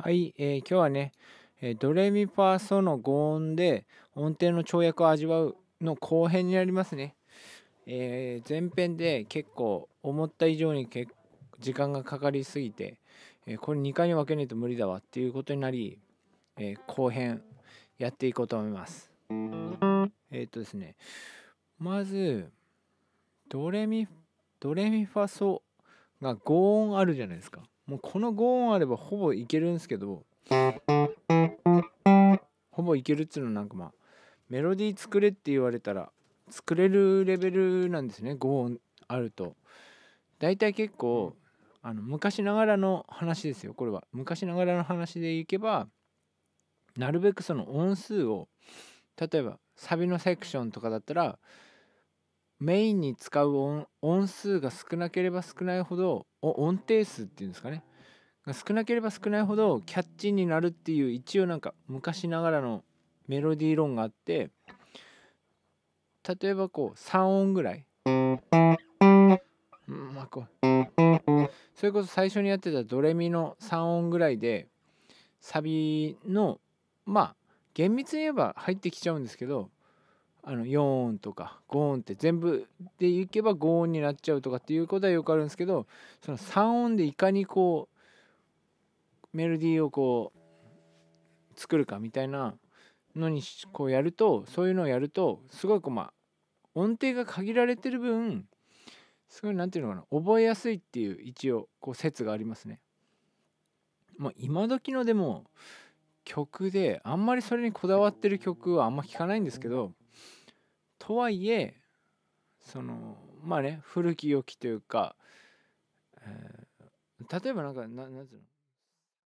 はい、えー、今日はね、えー、ドレミファソの5音で音程の跳躍を味わうの後編になりますね。えー、前編で結構思った以上に時間がかかりすぎて、えこれ2回に分けないと無理だわっていうことになり、え後編やっていこうと思います。えっとですね、まずドレミドレミファソが5音あるじゃないですか。もうこの5音あればほぼいけるんですけどほぼいけるっつうのなんかまあメロディー作れって言われたら作れるレベルなんですね5音あると大体結構あの昔ながらの話ですよこれは昔ながらの話でいけばなるべくその音数を例えばサビのセクションとかだったらメインに使う音数が少なければ少ないほど音程数っていうんですかね少なければ少ないほどキャッチになるっていう一応なんか昔ながらのメロディー論があって例えばこう3音ぐらい、うん、まあこうそれこそ最初にやってたドレミの3音ぐらいでサビのまあ厳密に言えば入ってきちゃうんですけどあの4音とか5音って全部でいけば5音になっちゃうとかっていうことはよくあるんですけどその3音でいかにこうメロディーをこう作るかみたいなのにこうやるとそういうのをやるとすごいこうまあ音程が限られてる分すごい何て言うのかな覚えやすいっていう一応こう説がありますね。まあ、今時のでも曲であんまりそれにこだわってる曲はあんま聞かないんですけどとはいえそのまあね古き良きというか、えー、例えばなんかななんて言うの